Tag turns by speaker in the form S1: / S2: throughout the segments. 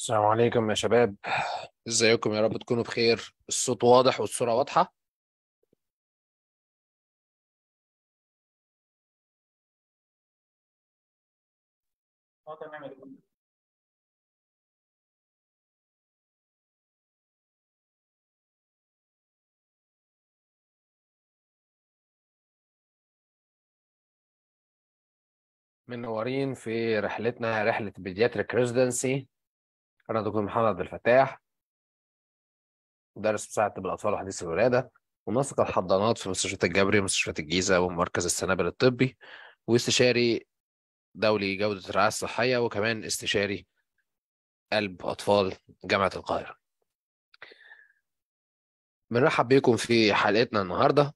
S1: السلام عليكم يا شباب ازيكم يا رب تكونوا بخير الصوت واضح والصورة واضحة اه، منورين في رحلتنا رحلة بيدياتريك ريزيدنسي أنا دكتور محمد عبد الفتاح مدرس
S2: مساعد طب الأطفال وحديث الولادة ومنسق الحضانات في مستشفيات الجبري ومستشفيات الجيزة ومركز السنابل الطبي واستشاري دولي جودة الرعاية الصحية وكمان استشاري قلب أطفال جامعة القاهرة بنرحب بيكم في حلقتنا النهاردة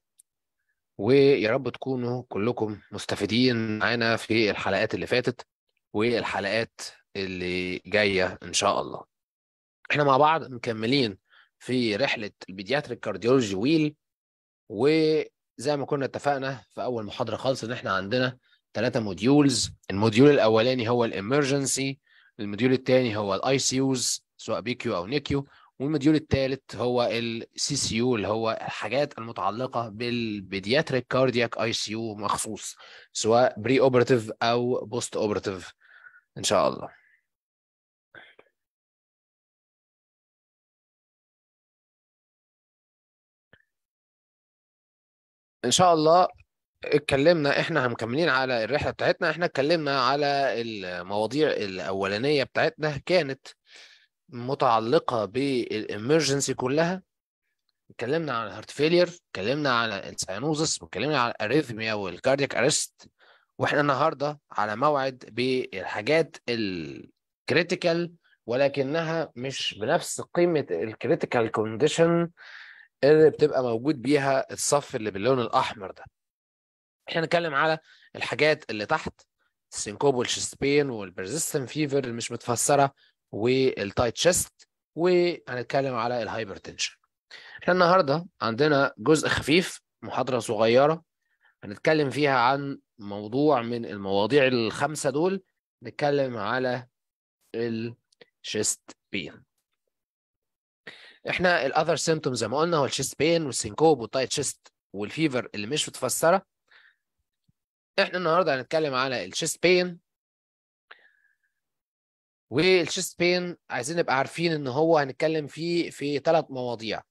S2: ويا رب تكونوا كلكم مستفيدين معانا في الحلقات اللي فاتت والحلقات اللي جايه ان شاء الله احنا مع بعض مكملين في رحله البيدياتريك كارديولوجي ويل وزي ما كنا اتفقنا في اول محاضره خالص ان احنا عندنا ثلاثه موديولز الموديول الاولاني هو الامرجنسي الموديول الثاني هو الاي سي يوز سواء بي كيو او نيكيو والموديول الثالث هو السي سي يو اللي هو الحاجات المتعلقه بالبيدياتريك كاردياك اي سي يو
S1: مخصوص سواء بري اوبرتيف او بوست اوبرتيف ان شاء الله ان شاء الله اتكلمنا
S2: احنا مكملين على الرحله بتاعتنا احنا اتكلمنا على المواضيع الاولانيه بتاعتنا كانت متعلقه بالامرجنسي كلها اتكلمنا على الهارت فيلير اتكلمنا على السينوزس واتكلمنا على الاريثميا والكاردياك ارست واحنا النهارده على موعد بالحاجات الكريتيكال ولكنها مش بنفس قيمه الكريتيكال كونديشن اللي بتبقى موجود بيها الصف اللي باللون الاحمر ده احنا نتكلم على الحاجات اللي تحت السينكوب والشيست بين فيفر اللي مش متفسره والتايت شست وهنتكلم على الهايبرتنشن احنا النهارده عندنا جزء خفيف محاضره صغيره هنتكلم فيها عن موضوع من المواضيع الخمسه دول نتكلم على الشيست بين احنا الاذر سيمتومز زي ما قلنا هو الشيست بين والسينكوب والتايت شيست والفيفر اللي مش متفسره احنا النهارده هنتكلم على الشيست بين والشيست بين عايزين نبقى عارفين ان هو هنتكلم فيه في ثلاث مواضيع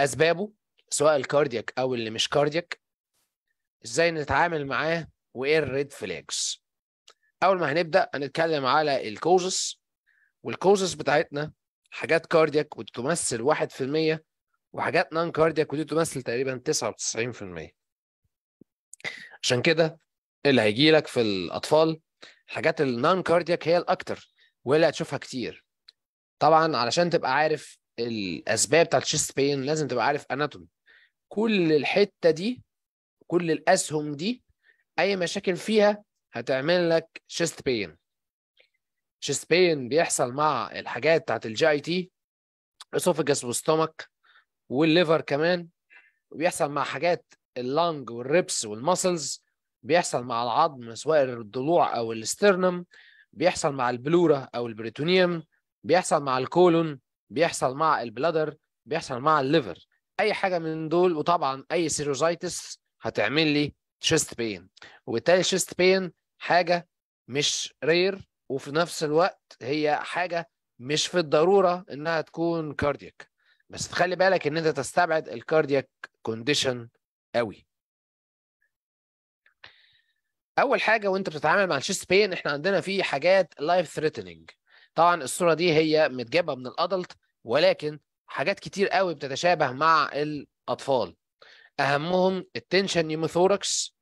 S2: اسبابه سواء الكاردياك او اللي مش كاردياك ازاي نتعامل معاه وايه الريد فلاجز اول ما هنبدا هنتكلم على الكوزس والكوزس بتاعتنا حاجات كاردياك وتمثل 1% وحاجات نان كاردياك ودي تمثل تقريبا 99% عشان كده اللي هيجي لك في الاطفال الحاجات النان كاردياك هي الاكتر واللي هتشوفها كتير طبعا علشان تبقى عارف الاسباب بتاعت الشيست بين لازم تبقى عارف اناتومي كل الحته دي كل الاسهم دي اي مشاكل فيها هتعمل لك شيست بين شيسبين بيحصل مع الحاجات بتاعت الجي اي تي اسوفجس والستومك والليفر كمان وبيحصل مع حاجات اللنج والريبس والمسلز بيحصل مع العظم سواء الضلوع او الاسترنم بيحصل مع البلورا او البريتونيوم بيحصل مع الكولون بيحصل مع البلادر بيحصل مع الليفر اي حاجه من دول وطبعا اي سيروزايتس هتعمل لي شيست بين وبالتالي الشيست بين حاجه مش رير وفي نفس الوقت هي حاجه مش في الضروره انها تكون كاردياك بس تخلي بالك ان انت تستبعد الكاردياك كونديشن قوي اول حاجه وانت بتتعامل مع الشيست بين احنا عندنا فيه حاجات لايف ثريتنينج طبعا الصوره دي هي متجابه من الادلت ولكن حاجات كتير قوي بتتشابه مع الاطفال اهمهم التنشن نيموثوركس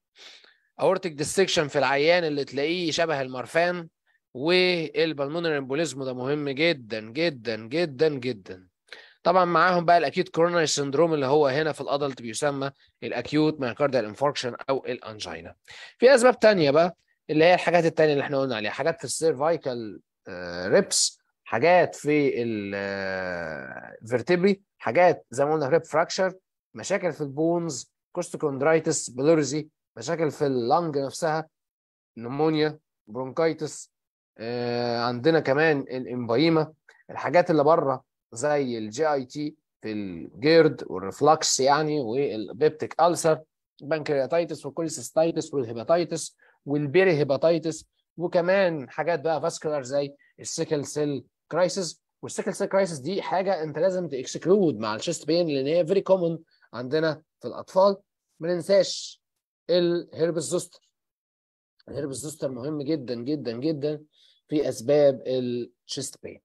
S2: اورتيك ديسكشن في العيان اللي تلاقيه شبه المرفان والبلمونر امبوليزمو ده مهم جدا جدا جدا جدا طبعا معاهم بقى الاكيوت كورونري سندروم اللي هو هنا في الادلت بيسمى الاكيوت مايوكارديال انفاركشن او الانجينا في اسباب تانية بقى اللي هي الحاجات التانية اللي احنا قلنا عليها حاجات في السيرفايكال آه، ريبس حاجات في الفرتبري آه، حاجات زي ما قلنا ريب فراكشر مشاكل في البونز كوستوكوندرايتس بلورزي مشاكل في اللنج نفسها نمونيا برونكايتس آه، عندنا كمان الامبايما الحاجات اللي بره زي الجي اي تي في الجيرد والريفلكس يعني والبيبتيك ألسر البنكرياتيتس والكوليسيستيتس والهيباتيتس والبيري هيباتيتس وكمان حاجات بقى فاسكولار زي السيكل سيل كرايسيس والسيكل سيل كرايسيس دي حاجه انت لازم تاكسكلود مع الشيست بين لان هي فيري كومن عندنا في الاطفال ما ننساش الهربس زوستر الهربس زوستر مهم جدا جدا جدا في اسباب الشيست بين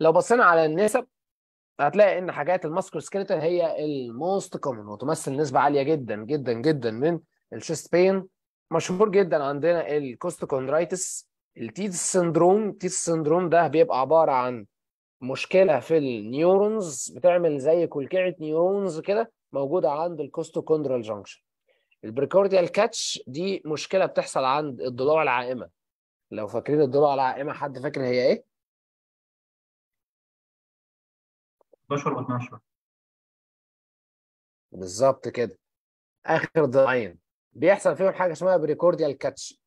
S2: لو بصينا على النسب هتلاقي ان حاجات الماسكو سكريتال هي الموست كومن وتمثل نسبه عاليه جدا جدا جدا من الشيست بين مشهور جدا عندنا الكوستوكوندرايتس التيتس سندروم التيتس سندروم ده بيبقى عباره عن مشكله في النيورونز بتعمل زي كلكعه نيورونز كده موجوده عند الكوستوكوندرال جنكشن البريكورديال كاتش دي مشكله بتحصل عند الضلوع العائمه لو فاكرين الدور على
S1: عائمه حد فاكر هي ايه؟ 11 و12 بالظبط كده اخر ضلعين
S2: بيحصل فيهم حاجه اسمها بريكورديال آه، كاتش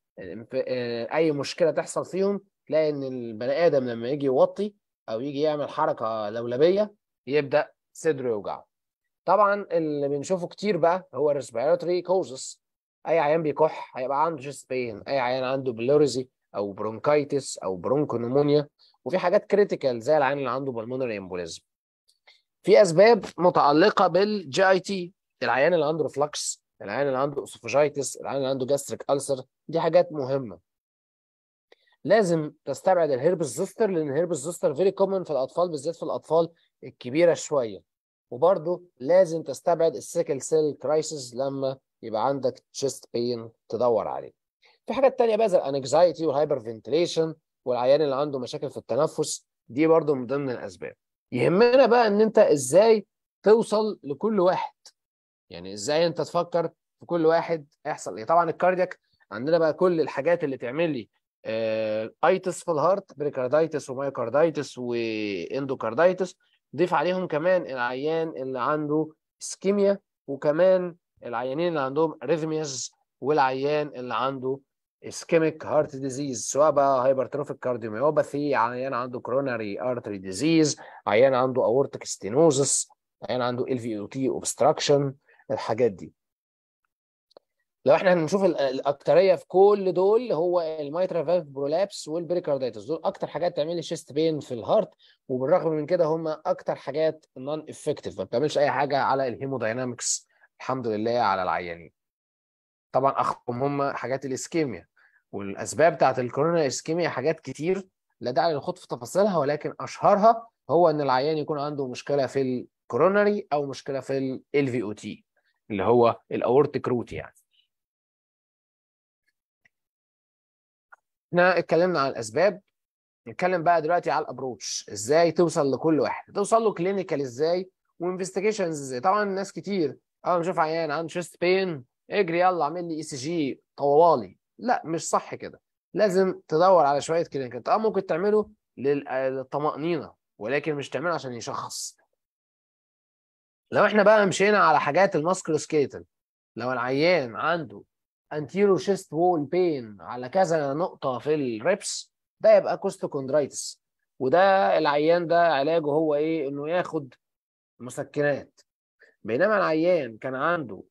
S2: اي مشكله تحصل فيهم تلاقي ان البني ادم لما يجي يوطي او يجي يعمل حركه لولبيه يبدا صدره يوجعه طبعا اللي بنشوفه كتير بقى هو الريسبيراتوري كوزس اي عيان بيكح هيبقى عنده شيست بين اي عيان عنده بلوريزي او برونكايتس او برونكونومونيا وفي حاجات كريتيكال زي العيان اللي عنده بالمونري امبوليزم في اسباب متعلقه بالجي اي تي العيان اللي عنده ريفلكس العيان اللي عنده اسوفاجايتس العيان اللي عنده جاستريك ألسر دي حاجات مهمه لازم تستبعد الهربس زوستر لان الهربس زوستر فيري كومن في الاطفال بالذات في الاطفال الكبيره شويه وبرده لازم تستبعد السيكل سيل كرايسيس لما يبقى عندك تشيست بين تدور عليه في حاجات تانية بقى زي الانكزايتي والهايبر فنتليشن والعيان اللي عنده مشاكل في التنفس دي برضه من ضمن الاسباب يهمنا بقى ان انت ازاي توصل لكل واحد يعني ازاي انت تفكر في كل واحد هيحصل ايه يعني طبعا الكاردياك عندنا بقى كل الحاجات اللي تعمل لي آه ايتس في الهارت بريكاردايتس ومايوكاردايتس واندوكاردايتس ضيف عليهم كمان العيان اللي عنده اسكيميا وكمان العيانين اللي عندهم ريثمياز والعيان اللي عنده اسكيميك هارت ديزيز سواء بقى هايبرتروفيك كارديوميوباثي عيان عنده كروناري ارتري ديزيز عيان عنده اورتك ستينوزس عيان عنده ال في او تي اوبستراكشن الحاجات دي لو احنا هنشوف الاكتريه في كل دول هو المايترا فالف برولابس والبريكارديتس دول اكتر حاجات تعمل لي شيست بين في الهارت وبالرغم من كده هم اكتر حاجات نون افكتيف ما بتعملش اي حاجه على الهيموداينامكس الحمد لله على العيانين طبعا اخرهم هم حاجات الاسكيميا والاسباب بتاعت الكورونا اسكيميا حاجات كتير لا داعي للخوض في تفاصيلها ولكن اشهرها هو ان العيان يكون عنده مشكله في الكوروناري او مشكله في ال في او تي اللي هو الاورتيك روت يعني احنا اتكلمنا عن الاسباب نتكلم بقى دلوقتي على الابروتش ازاي توصل لكل واحد توصل له كلينيكال ازاي وانفستيجيشنز ازاي طبعا ناس كتير اول ما اشوف عيان عنده شيست بين اجري يلا اعمل لي اي سي جي طوالي لا مش صح كده لازم تدور على شويه كلينكات اه ممكن تعمله للطمانينه ولكن مش تعمله عشان يشخص لو احنا بقى مشينا على حاجات الماسكر سكيتل لو العيان عنده انتيرو شيست وول بين على كذا نقطه في الريبس ده يبقى كوستوكوندرايتس وده العيان ده علاجه هو ايه انه ياخد مسكنات بينما العيان كان عنده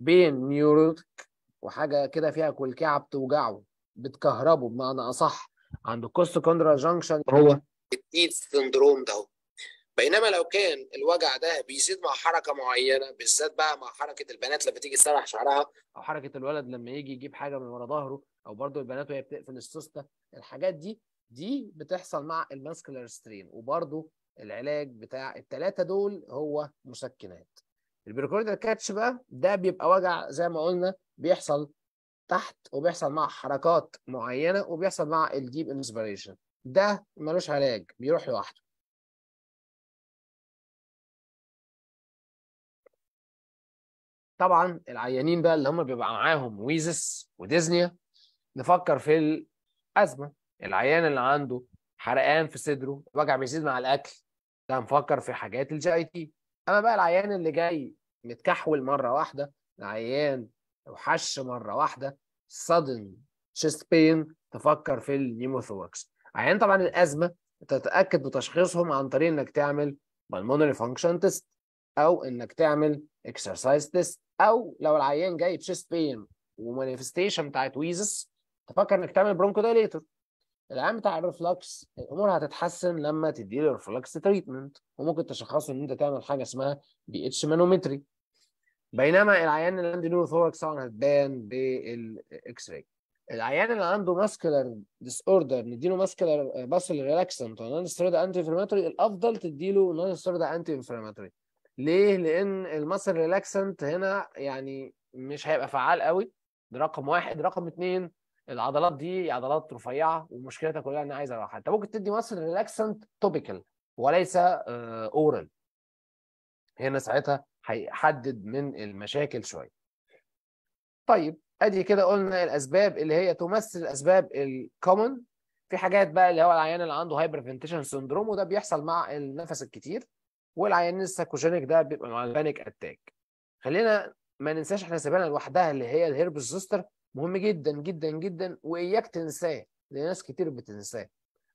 S2: بين نيوروتيك وحاجه كده فيها كعب بتوجعه بتكهربه بمعنى اصح عند الكوست كوندرا جانكشن هو التيت سندروم ده بينما لو كان الوجع ده بيزيد مع حركه معينه بالذات بقى مع حركه البنات لما تيجي تسرح شعرها او حركه الولد لما يجي يجيب حاجه من ورا ظهره او برضه البنات وهي بتقفل السوسته الحاجات دي دي بتحصل مع الماسكولار سترين وبرضه العلاج بتاع الثلاثه دول هو مسكنات البريكوردال كاتش بقى ده بيبقى وجع زي ما قلنا بيحصل تحت وبيحصل مع حركات معينه وبيحصل مع الديب
S1: انسبيريشن ده ملوش علاج بيروح لوحده طبعا العيانين بقى اللي هم بيبقى معاهم ويزس وديزنيا نفكر في الازمه
S2: العيان اللي عنده حرقان في صدره وجع بيزيد مع الاكل ده نفكر في حاجات الجي اي تي اما بقى العيان اللي جاي متكحول مره واحده العيان وحش مره واحده sudden chest pain تفكر في النيموثوركس عيان طبعا الازمه تتاكد بتشخيصهم عن طريق انك تعمل pulmonary function test او انك تعمل اكسرسايز test او لو العيان جاي chest pain ومانيفستيشن بتاعت ويزس تفكر انك تعمل برونكودايليتور العام بتاع الريفلكس الامور هتتحسن لما تدي له ريفلكس تريتمنت وممكن تشخصه ان انت تعمل حاجه اسمها بي اتش مانومتري بينما العيان اللي عنده نيو طبعا هتبان بالاكس راي العيان اللي عنده ماسكولار ديس اوردر نديله ماسكولار باسل ريلاكسنت ونون ستيرويد انتي انفلاماتوري الافضل تديله نون ستيرويد انتي انفلاماتوري ليه؟ لان الماسل ريلاكسنت هنا يعني مش هيبقى فعال قوي ده رقم واحد رقم اثنين العضلات دي عضلات رفيعه ومشكلتها كلها ان عايز راحه انت ممكن تدي مثلا ريلاكسنت توبيكال وليس اورال آه، هنا ساعتها هيحدد من المشاكل شويه طيب ادي كده قلنا الاسباب اللي هي تمثل الاسباب الكومن في حاجات بقى اللي هو العيان اللي عنده هايبرفنتيشن سندروم وده بيحصل مع النفس الكتير والعيان الساكوجينيك ده بيبقى مع البانيك اتاك خلينا ما ننساش احنا سيبنا لوحدها اللي هي الهيربس زوستر مهم جدا جدا جدا واياك تنساه لان ناس كتير بتنساه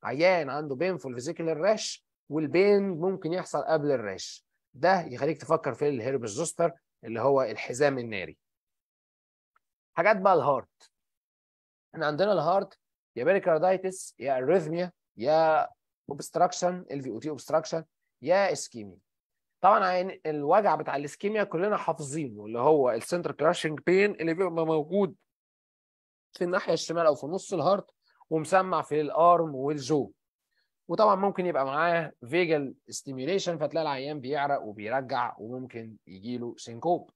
S2: عيان عنده بين في الفيزيكال راش والبين ممكن يحصل قبل الراش ده يخليك تفكر في الهيربس زوستر اللي هو الحزام الناري حاجات بقى الهارت احنا عندنا الهارت يا بيريكاردايتس يا اريثميا يا اوبستراكشن ال في او تي اوبستراكشن يا اسكيميا طبعا الوجع بتاع الاسكيميا كلنا حافظينه اللي هو السنتر كراشنج بين اللي بيبقى موجود في الناحيه الشمال او في نص الهارت ومسمع في الارم والجو وطبعا ممكن يبقى معاه فيجل ستيميوليشن فتلاقي العيان بيعرق وبيرجع وممكن يجي له سينكوب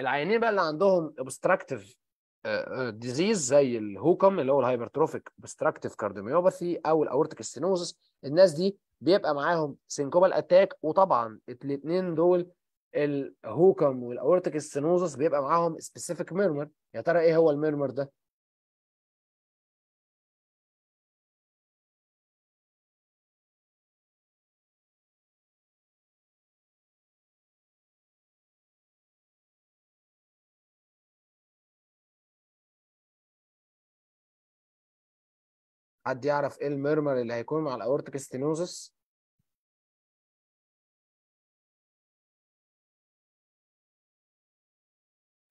S2: العيانين بقى اللي عندهم اوبستراكتيف آه، آه، ديزيز زي الهوكم اللي هو الهايبرتروفيك اوبستراكتيف كارديوميوباثي او الاورتيك ستينوزس الناس دي بيبقى معاهم سينكوبال اتاك وطبعا الاثنين دول الهوكم والاورتك السينوزس بيبقى معاهم
S1: سبيسيفيك ميرمر يا ترى ايه هو الميرمر ده؟ حد يعرف ايه الميرمر اللي هيكون مع الاورتك ستينوزس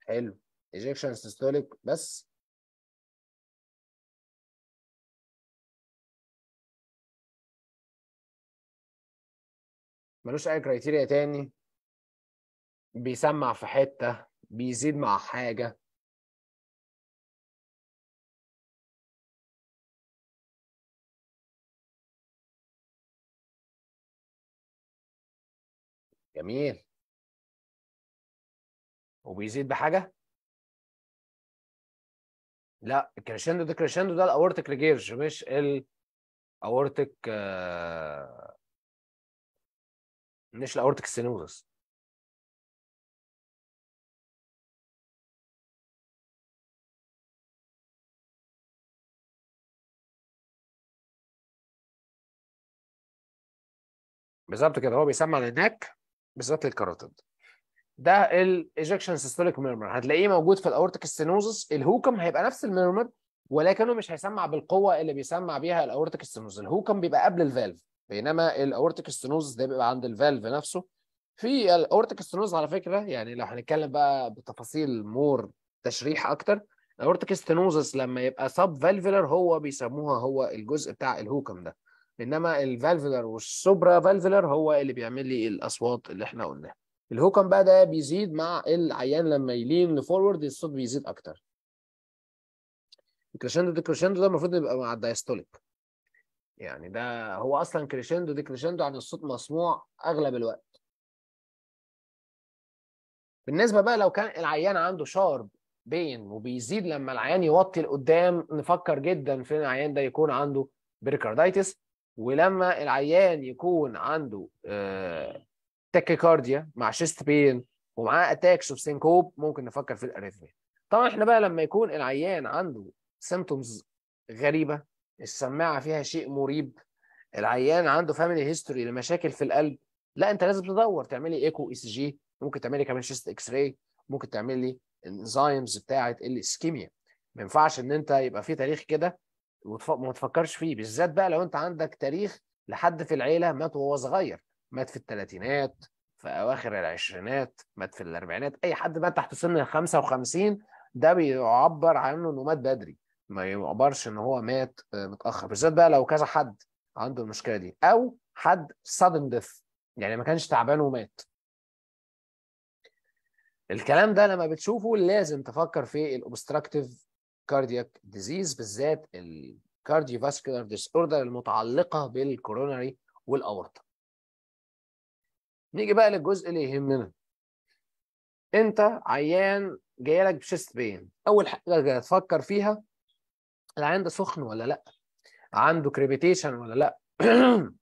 S1: حلو ايجيبشن سيستوليك بس ملوش اي كريتيريا تاني بيسمع في حته بيزيد مع حاجه جميل وبيزيد بحاجه لا الكريشندو ده كريشندو ده الاورتيك ريجيرج آه، مش الاورتك مش الاورتيك سينوزس بالظبط كده هو بيسمع للناك بالذات للكاروتيد ده الايجكشن سيستوليك ميرمر هتلاقيه
S2: موجود في الاورتيك ستينوزس الهوكم هيبقى نفس الميرمر ولكنه مش هيسمع بالقوه اللي بيسمع بيها الاورتيك ستينوز الهوكم بيبقى قبل الفالف بينما الاورتيك ستينوزس ده بيبقى عند الفالف نفسه في الاورتيك ستينوز على فكره يعني لو هنتكلم بقى بتفاصيل مور تشريح اكتر الاورتيك ستينوزس لما يبقى سب فالفولر هو بيسموها هو الجزء بتاع الهوكم ده انما الفالفولر والسوبرا فالفولر هو اللي بيعمل لي الاصوات اللي احنا قلناها الهوكم بقى ده بيزيد مع العيان لما يلين لفورورد الصوت بيزيد اكتر الكريشندو دي كريشندو ده المفروض يبقى مع الدايستوليك يعني ده هو اصلا كريشندو دي كريشندو عن يعني الصوت مسموع اغلب الوقت بالنسبه بقى لو كان العيان عنده شارب بين وبيزيد لما العيان يوطي لقدام نفكر جدا في العيان ده يكون عنده بريكاردايتس ولما العيان يكون عنده آه تاكيكارديا مع شيست بين ومعاه اتاكس اوف سينكوب ممكن نفكر في الاريثميا طبعا احنا بقى لما يكون العيان عنده سيمتومز غريبه السماعه فيها شيء مريب العيان عنده فاميلي هيستوري لمشاكل في القلب لا انت لازم تدور تعملي ايكو اي سي جي ممكن تعملي كمان شيست اكس راي ممكن تعملي انزايمز بتاعه الاسكيميا ما ينفعش ان انت يبقى في تاريخ كده وما تفكرش فيه بالذات بقى لو انت عندك تاريخ لحد في العيله مات وهو صغير مات في الثلاثينات في اواخر العشرينات مات في الاربعينات اي حد مات تحت سن ال 55 ده بيعبر عنه انه مات بدري ما يعبرش ان هو مات آه، متاخر بالذات بقى لو كذا حد عنده المشكله دي او حد sudden death يعني ما كانش تعبان ومات الكلام ده لما بتشوفه لازم تفكر في الاوبستراكتيف كاردياك ديزيز بالذات الكارديوفاسكولار ديس اوردر المتعلقه بالكوروناري والاورطه نيجي بقى للجزء اللي يهمنا انت عيان جاي لك بشيست بين اول حاجه تفكر فيها العيان ده سخن ولا لا عنده كريبيتيشن ولا لا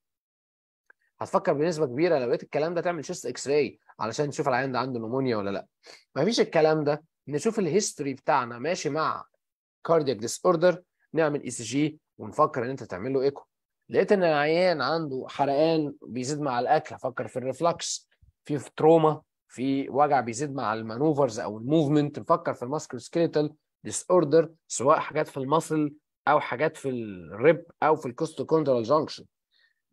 S2: هتفكر بنسبه كبيره لو لقيت الكلام ده تعمل شيست اكس راي علشان تشوف العيان ده عنده نمونيا ولا لا مفيش الكلام ده نشوف الهيستوري بتاعنا ماشي مع كاردياك ديس اوردر نعمل اي سي جي ونفكر ان انت تعمل له ايكو لقيت ان العيان عنده حرقان بيزيد مع الاكل فكر في الريفلكس في, تروما في وجع بيزيد مع المانوفرز او الموفمنت نفكر في الماسكل سكيلتال ديس اوردر سواء حاجات في المصل او حاجات في الريب او في الكوستو كوندرال جانكشن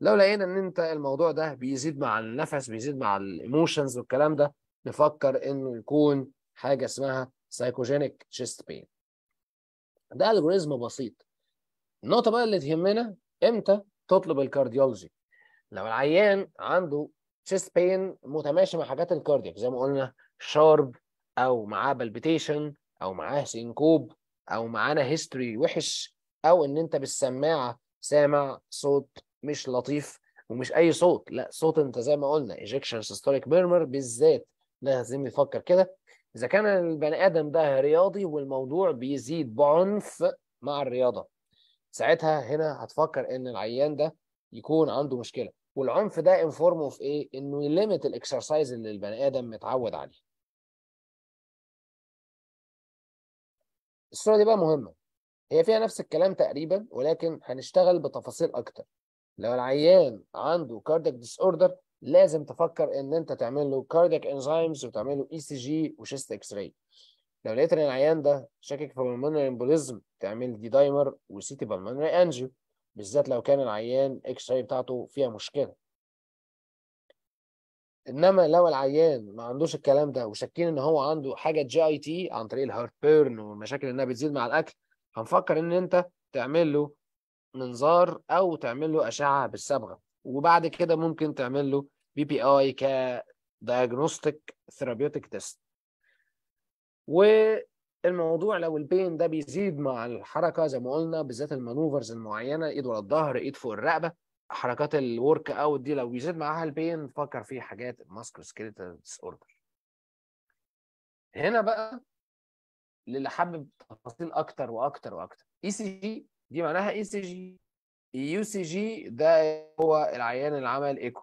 S2: لو لقينا ان انت الموضوع ده بيزيد مع النفس بيزيد مع الايموشنز والكلام ده نفكر انه يكون حاجه اسمها سايكوجينيك تشيست بين ده الجوريزم بسيط النقطه بقى اللي تهمنا امتى تطلب الكارديولوجي لو العيان عنده تشيست بين متماشي مع حاجات الكاردياك زي ما قلنا شارب او معاه بالبيتيشن او معاه سينكوب او معانا هيستوري وحش او ان انت بالسماعه سامع صوت مش لطيف ومش اي صوت لا صوت انت زي ما قلنا ايجكشن سيستوليك ميرمر بالذات لازم يفكر كده اذا كان البني ادم ده رياضي والموضوع بيزيد بعنف مع الرياضه ساعتها هنا هتفكر ان العيان ده يكون عنده مشكله والعنف ده انفورمه في ايه انه يليمت الاكسرسايز اللي البني ادم متعود عليه الصوره دي بقى مهمه هي فيها نفس الكلام تقريبا ولكن هنشتغل بتفاصيل اكتر لو العيان عنده كاردياك ديس اوردر لازم تفكر ان انت تعمل له كاردياك انزيمز وتعمل له اي سي جي وشيست اكس راي لو لقيت ان العيان ده شاكك في بالمونري امبوليزم تعمل دي دايمر وسيتي بالمونري انجيو بالذات لو كان العيان اكس راي بتاعته فيها مشكله انما لو العيان ما عندوش الكلام ده وشاكين ان هو عنده حاجه جي اي تي عن طريق الهارت بيرن والمشاكل انها بتزيد مع الاكل هنفكر ان انت تعمل له منظار او تعمل له اشعه بالصبغه وبعد كده ممكن تعمل له بي بي اي ك diagnostic therapeutic test والموضوع لو البين ده بيزيد مع الحركه زي ما قلنا بالذات المانوفرز المعينه ايد ورا الظهر ايد فوق الرقبه حركات الورك اوت دي لو بيزيد معاها البين فكر في حاجات الماسكرو سكيلتال ديس اوردر هنا بقى للي حابب تفاصيل اكتر واكتر واكتر اي سي جي دي معناها اي سي جي يو سي جي ده هو العيان اللي عمل ايكو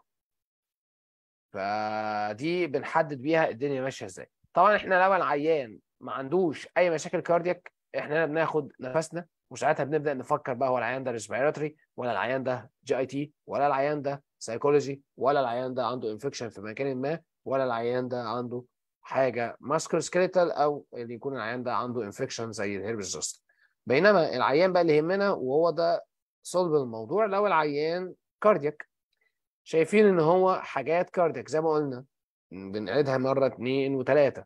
S2: فدي بنحدد بيها الدنيا ماشيه ازاي طبعا احنا لو العيان ما عندوش اي مشاكل كاردياك احنا هنا بناخد نفسنا وساعتها بنبدا نفكر بقى هو العيان ده ريسبيراتوري ولا العيان ده جي اي تي ولا العيان ده سايكولوجي ولا العيان ده عنده انفكشن في مكان ما ولا العيان ده عنده حاجه ماسكر سكريتال او اللي يكون العيان ده عنده انفكشن زي الهيربس زوستر بينما العيان بقى اللي يهمنا وهو ده صلب الموضوع لو العيان كاردياك شايفين ان هو حاجات كاردياك زي ما قلنا بنعيدها مره اتنين وتلاته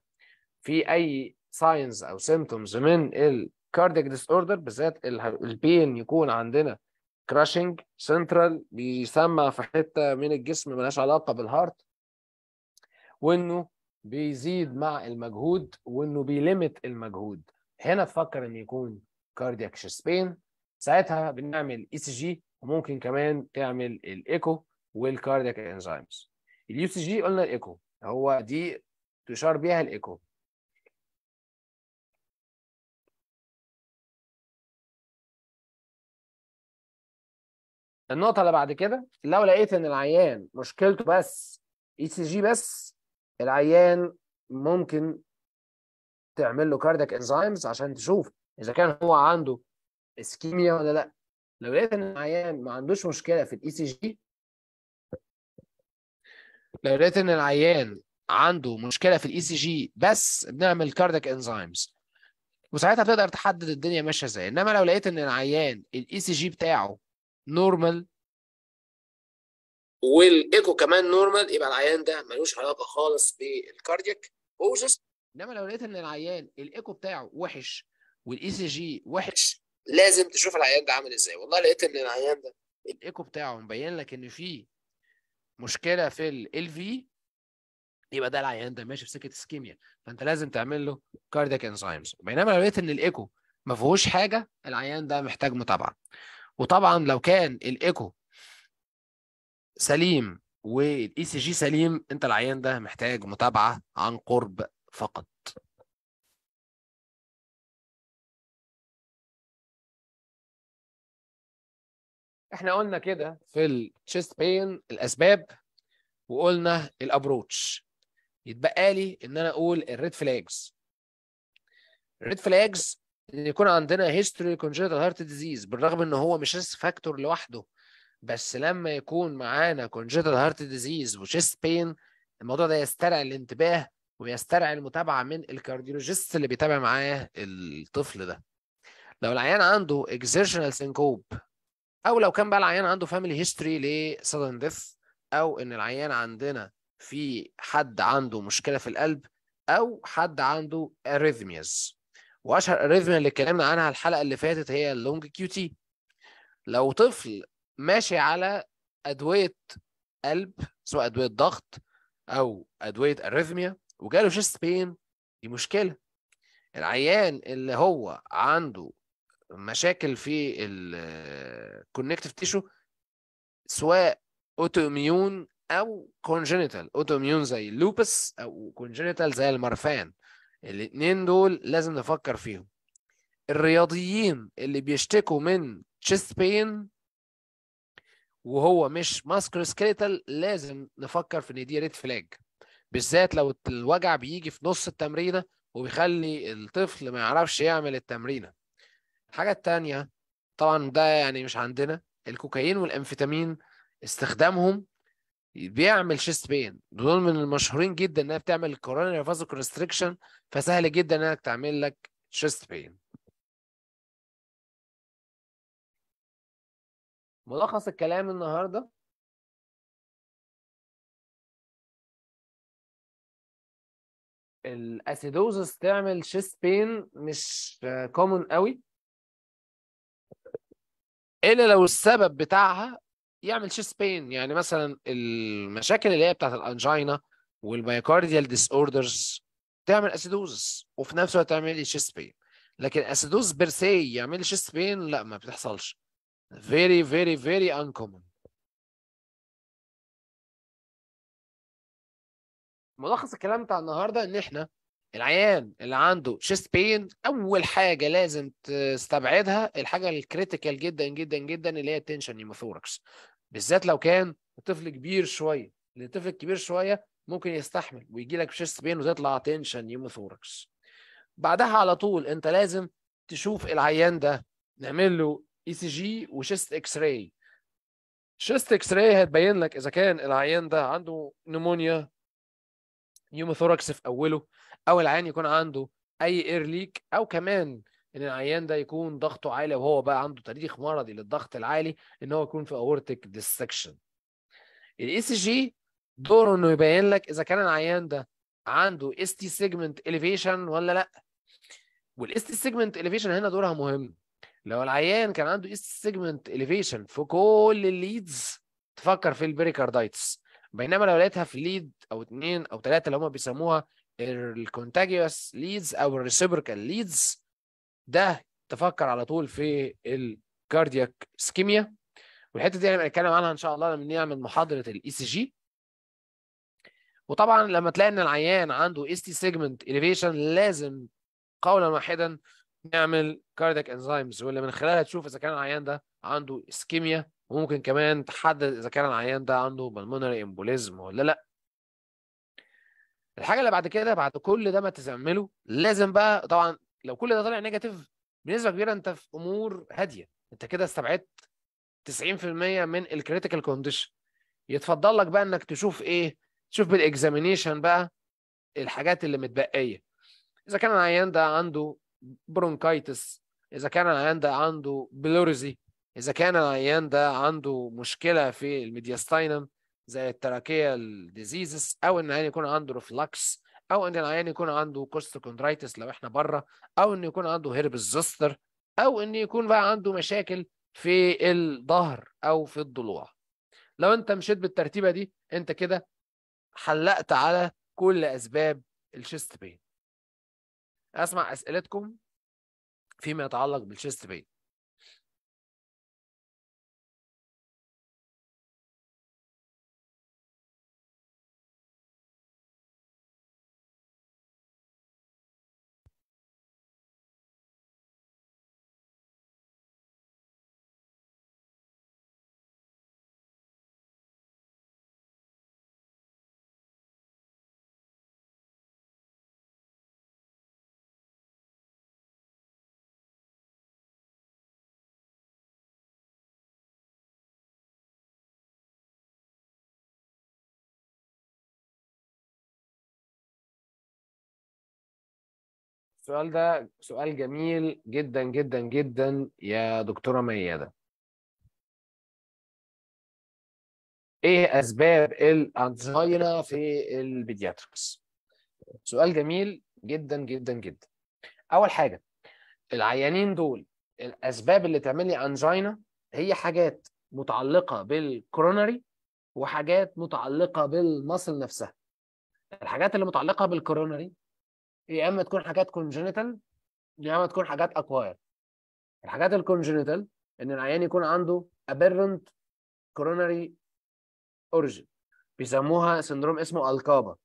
S2: في اي ساينز او سيمتومز من الكارديك ديس اوردر بالذات البين يكون عندنا كراشنج سنترال بيسمع في حته من الجسم ملهاش علاقه بالهارت وانه بيزيد مع المجهود وانه بيلمت المجهود هنا تفكر ان يكون كاردياك شيست بين ساعتها بنعمل اي سي جي وممكن كمان تعمل الايكو والكاردياك انزيمز اليو
S1: سي جي قلنا الايكو هو دي تشار بيها الايكو النقطة اللي بعد كده لو لقيت إن العيان مشكلته بس
S2: اي سي جي بس العيان ممكن تعمل له كاردياك انزيمز عشان تشوف إذا كان هو عنده اسكيميا ولا لأ لو لقيت إن العيان ما عندوش مشكلة في الاي سي e جي لو لقيت ان العيان عنده مشكله في الاي سي e جي بس بنعمل كاردك انزيمز وساعتها بتقدر تحدد الدنيا ماشيه ازاي انما لو لقيت ان العيان الاي سي e جي بتاعه نورمال والايكو كمان نورمال يبقى العيان ده ملوش علاقه خالص بالكاردياك اوجس انما لو لقيت ان العيان الايكو بتاعه وحش والاي سي e جي وحش لازم تشوف العيان ده عامل ازاي والله لقيت ان العيان ده الايكو بتاعه مبين لك ان فيه مشكله في ال في يبقى ده العيان ده ماشي في سكه اسكيميا فانت لازم تعمل له كاردياك انزيمز بينما لو لقيت ان الايكو ما فيهوش حاجه العيان ده محتاج متابعه وطبعا لو كان الايكو سليم والاي سي e جي سليم
S1: انت العيان ده محتاج متابعه عن قرب فقط احنا قلنا كده في التشيست بين الاسباب وقلنا
S2: الابروتش يتبقى لي ان انا اقول الريد فلاجز الريد فلاجز ان يكون عندنا هيستوري كونجنتال هارت ديزيز بالرغم ان هو مش ريسك فاكتور لوحده بس لما يكون معانا كونجنتال هارت ديزيز وشيست بين الموضوع ده يسترعي الانتباه ويسترعي المتابعه من الكارديولوجيست اللي بيتابع معاه الطفل ده لو العيان عنده اكزيرشنال سينكوب او لو كان بقى العيان عنده فاميلي هيستوري لسادن ديث او ان العيان عندنا في حد عنده مشكله في القلب او حد عنده اريثمياز واشهر اريثميا اللي اتكلمنا عنها الحلقه اللي فاتت هي اللونج كيو تي لو طفل ماشي على ادويه قلب سواء ادويه ضغط او ادويه اريثميا وجاله شيست بين دي مشكله العيان اللي هو عنده مشاكل في الكونكتيف تيشو سواء اوتو اميون او كونجنتال اوتو اميون زي اللوبس او كونجنتال زي المرفان الاثنين دول لازم نفكر فيهم الرياضيين اللي بيشتكوا من تشيست بين وهو مش ماسكر لازم نفكر في ان دي ريد فلاج بالذات لو الوجع بيجي في نص التمرينه وبيخلي الطفل ما يعرفش يعمل التمرينه الحاجة التانية طبعا ده يعني مش عندنا الكوكايين والأمفيتامين استخدامهم بيعمل شيست بين دول من المشهورين جدا انها بتعمل الكوروناري فازو كونستريكشن فسهل جدا انها تعمل
S1: لك شيست بين ملخص الكلام النهارده الاسيدوزس تعمل شيست بين مش كومون قوي الا لو
S2: السبب بتاعها يعمل شيست بين يعني مثلا المشاكل اللي هي بتاعت الانجينا والمايوكارديال ديس اوردرز تعمل اسيدوزس وفي نفس الوقت تعمل لي شيست بين لكن اسيدوز بيرسي يعمل لي شيست بين لا ما بتحصلش فيري
S1: فيري فيري انكومن ملخص الكلام بتاع النهارده ان احنا العيان اللي عنده شيست
S2: بين اول حاجه لازم تستبعدها الحاجه الكريتيكال جدا جدا جدا اللي هي التنشن يوموثوركس بالذات لو كان الطفل كبير شويه لان الطفل الكبير شويه ممكن يستحمل ويجي لك شيست بين وتطلع تنشن يوموثوركس بعدها على طول انت لازم تشوف العيان ده نعمل له اي سي جي وشيست اكس راي شيست اكس راي هتبين لك اذا كان العيان ده عنده نمونيا يوموثوركس في اوله او العيان يكون عنده اي اير ليك او كمان ان العيان ده يكون ضغطه عالي وهو بقى عنده تاريخ مرضي للضغط العالي ان هو يكون في اورتيك ديسكشن الاي سي جي دوره انه يبين لك اذا كان العيان ده عنده اس تي سيجمنت اليفيشن ولا لا والاس تي سيجمنت اليفيشن هنا دورها مهم لو العيان كان عنده اس تي سيجمنت اليفيشن في كل الليدز تفكر في البريكاردايتس بينما لو لقيتها في ليد او اتنين او تلاته اللي هم بيسموها الكونتاجيوس ليدز او الريسيبركال ليدز ده تفكر على طول في الكاردياك اسكيميا والحته دي هنتكلم عنها ان شاء الله لما نعمل محاضره الاي سي e جي وطبعا لما تلاقي ان العيان عنده اس تي سيجمنت اليفيشن لازم قولا واحدا نعمل كاردياك انزيمز واللي من خلالها تشوف اذا كان العيان ده عنده اسكيميا وممكن كمان تحدد اذا كان العيان ده عنده بالمونري امبوليزم ولا لا الحاجه اللي بعد كده بعد كل ده ما تزمله لازم بقى طبعا لو كل ده طلع نيجاتيف بنسبه كبيره انت في امور هاديه انت كده استبعدت 90% من الكريتيكال كونديشن يتفضل لك بقى انك تشوف ايه تشوف بالاكزامينيشن بقى الحاجات اللي متبقيه اذا كان العيان ده عنده برونكايتس اذا كان العيان ده عنده بلوريزي اذا كان العيان ده عنده مشكله في الميدياستاينم زي التراكيال ديزيزز او ان العيان يكون عنده ريفلكس او ان العيان يكون عنده كوستوكوندرايتس لو احنا بره او ان يكون عنده هيرب زوستر او ان يكون بقى عنده مشاكل في الظهر او في الضلوع لو انت مشيت بالترتيبه دي انت كده حلقت على كل اسباب الشيست بين اسمع اسئلتكم
S1: فيما يتعلق بالشيست بين السؤال ده سؤال جميل جدا جدا جدا يا دكتورة ميادة
S2: ايه اسباب الانزينا في البيدياتريكس سؤال جميل جدا جدا جدا اول حاجه العيانين دول الاسباب اللي تعمل لي انزاينا هي حاجات متعلقه بالكورونري وحاجات متعلقه بالمصل نفسها الحاجات اللي متعلقه بالكورونري يا اما تكون حاجات كونجنتال يا اما تكون حاجات اكواير الحاجات الكونجنتال ان العيان يكون عنده ابيرنت coronary origin بيسموها سندروم اسمه الكابا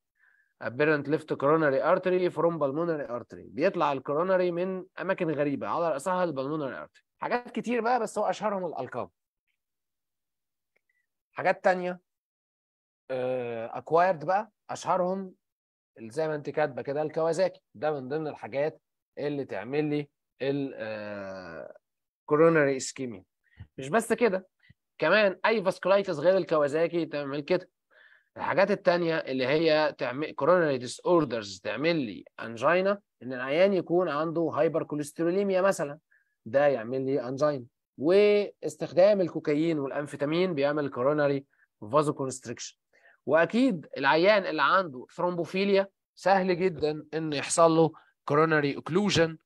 S2: ابيرنت ليفت coronary artery from pulmonary artery بيطلع الكورونري من اماكن غريبه على راسها البالمونري artery حاجات كتير بقى بس هو اشهرهم الالقاب حاجات تانية اكوايرد آه، بقى اشهرهم زي ما انت كاتبه كده الكوازاكي ده من ضمن الحاجات اللي تعمل لي الكوروناري اسكيميا آه، مش بس كده كمان اي فاسكولايتس غير الكوازاكي تعمل كده الحاجات التانية اللي هي تعمل كورونري ديس اوردرز تعمل لي انجينا ان العيان يكون عنده هايبر كوليستروليميا مثلا ده يعمل لي انجينا واستخدام الكوكايين والانفيتامين بيعمل كورونري فازو كونستريكشن واكيد العيان اللي عنده ثرومبوفيليا سهل جدا ان يحصل له كورونري اوكلوجن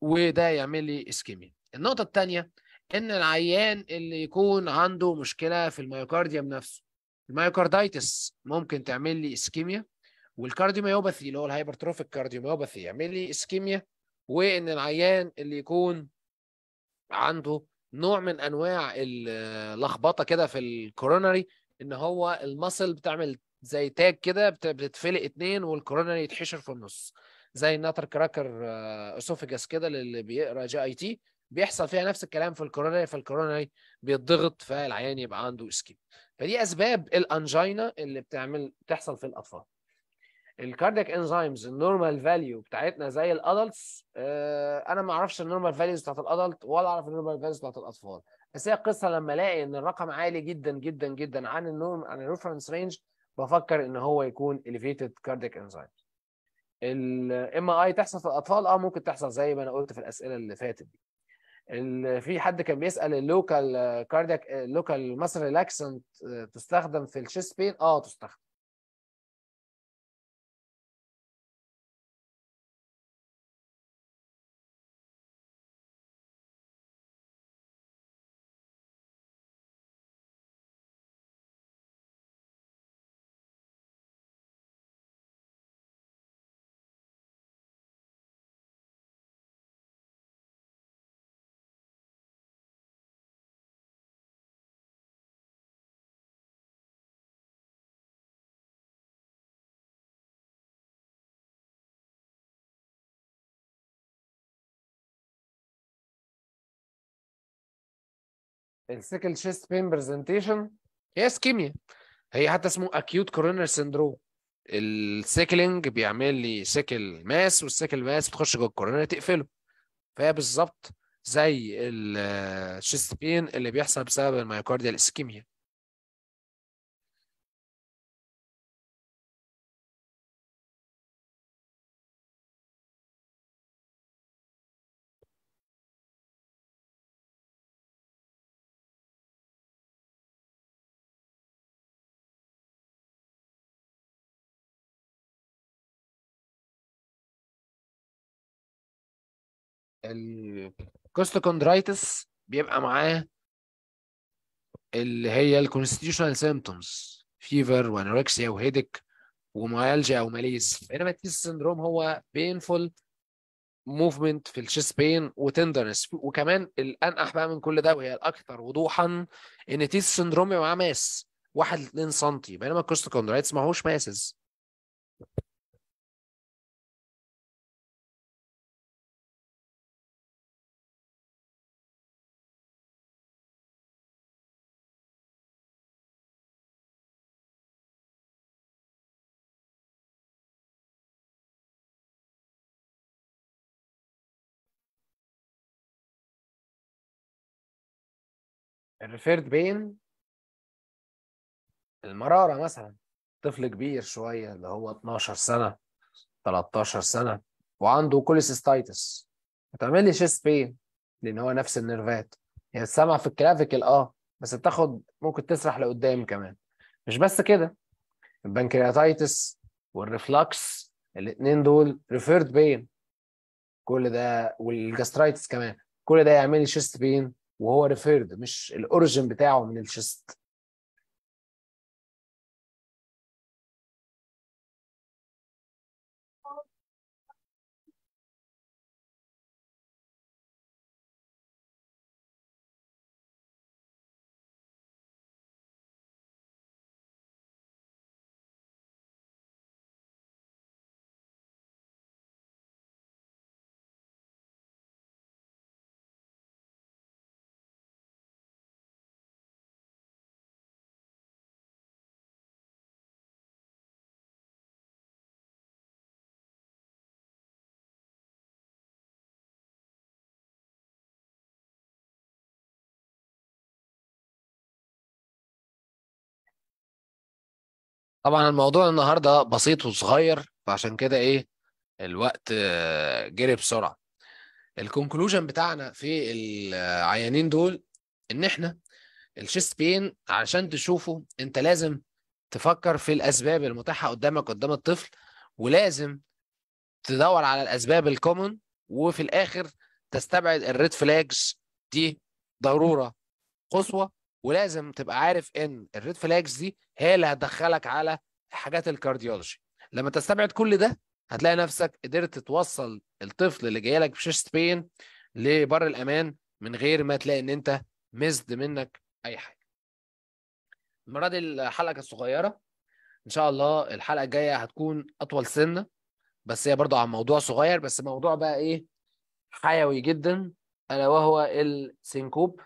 S2: وده يعمل لي اسكيميا النقطه الثانيه ان العيان اللي يكون عنده مشكله في الميوكارديوم نفسه الميوكاردايتس ممكن تعمل لي اسكيميا والكارديوميوباثي اللي هو الهايبرتروفيك كارديوميوباثي يعمل لي اسكيميا وان العيان اللي يكون عنده نوع من انواع اللخبطه كده في الكوروناري ان هو المصل بتعمل زي تاج كده بتتفلق اتنين والكورونا يتحشر في النص زي النتر كراكر اسوفيجاس آه، كده للي بيقرا جي اي تي بيحصل فيها نفس الكلام في الكورونا فالكورونا إيه، بيتضغط فالعيان يبقى عنده اسكيب فدي اسباب الانجينا اللي بتعمل بتحصل في الاطفال الكاردياك انزيمز النورمال فاليو بتاعتنا زي الادلتس آه، انا ما اعرفش النورمال فاليوز بتاعت الادلت ولا اعرف النورمال فاليوز بتاعت الاطفال بس هي القصه لما الاقي ان الرقم عالي جدا جدا جدا عن النورم عن الريفرنس رينج بفكر ان هو يكون elevated cardiac انزايم الام اي تحصل في الاطفال اه ممكن تحصل زي ما انا قلت في الاسئله اللي فاتت دي في حد كان بيسال اللوكال
S1: كاردياك اللوكال ماسل ريلاكسنت تستخدم في الشيست بين اه تستخدم السيكل شيست بين برزنتيشن هي اسكيميا هي حتى اسمه اكيوت كورونر سندروم
S2: السيكلينج بيعمل لي سيكل ماس والسيكل ماس بتخش جوه الكورونر تقفله فهي بالظبط زي الشيست بين اللي بيحصل
S1: بسبب الميوكارديال اسكيميا الكوستوكوندرايتس بيبقى معاه
S2: اللي هي الكونستيتيوشنال سيمبتومز فيفر وانوركسيا وهيدك ومايلجيا وماليز بينما التيس سيندروم هو بينفول موفمنت في الشيست بين وتندرنس وكمان الانقح بقى من كل ده وهي الاكثر وضوحا
S1: ان تيس سيندروم يبقى معاه ماس 1 2 سم بينما الكوستوكوندرايتس ما هوش ماسز الريفيرد بين المراره مثلا طفل كبير
S2: شويه اللي هو 12 سنه 13 سنه وعنده كوليسيستايتس ما تعملش شيست بين لان هو نفس النيرفات هي يعني في الكلافيكل اه بس بتاخد ممكن تسرح لقدام كمان مش بس كده البنكرياتايتس والريفلكس الاثنين دول ريفيرد بين كل ده والجاسترايتس كمان كل ده يعمل لي شيست بين وهو ريفيرد مش الاوريجن
S1: بتاعه من الشست طبعا الموضوع النهارده بسيط وصغير فعشان كده ايه الوقت آه، جري بسرعه
S2: الكونكلوجن بتاعنا في العيانين دول ان احنا الشيست بين عشان تشوفه انت لازم تفكر في الاسباب المتاحه قدامك قدام الطفل ولازم تدور على الاسباب الكومن وفي الاخر تستبعد الريد فلاجز دي ضروره قصوى ولازم تبقى عارف ان الريد فلاجز دي هي اللي هتدخلك على حاجات الكارديولوجي لما تستبعد كل ده هتلاقي نفسك قدرت توصل الطفل اللي جاي لك بشيست بين لبر الامان من غير ما تلاقي ان انت مزد منك اي حاجه المره دي الحلقه كانت صغيره ان شاء الله الحلقه الجايه هتكون اطول سنه بس هي برضه عن موضوع صغير بس موضوع بقى ايه حيوي جدا الا وهو السينكوب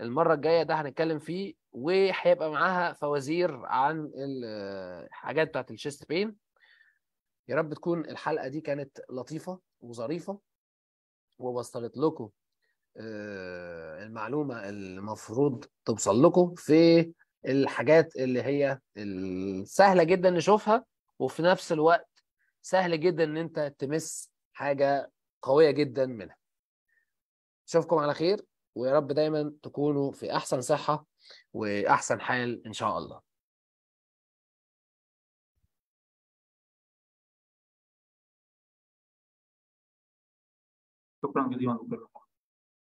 S2: المره الجايه ده هنتكلم فيه وهيبقى معاها فوازير عن الحاجات بتاعت الشيست بين يا رب تكون الحلقه دي كانت لطيفه وظريفه ووصلت لكم آه، المعلومه المفروض توصل لكم في الحاجات اللي هي سهله جدا نشوفها وفي نفس الوقت سهل جدا ان انت تمس حاجه قويه جدا منها اشوفكم على خير ويا رب دايما تكونوا في احسن
S1: صحه واحسن حال ان شاء الله شكرا جزيلا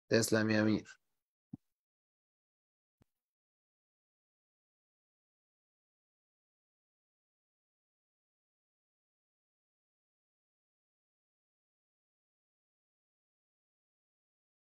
S1: تسلم يا امير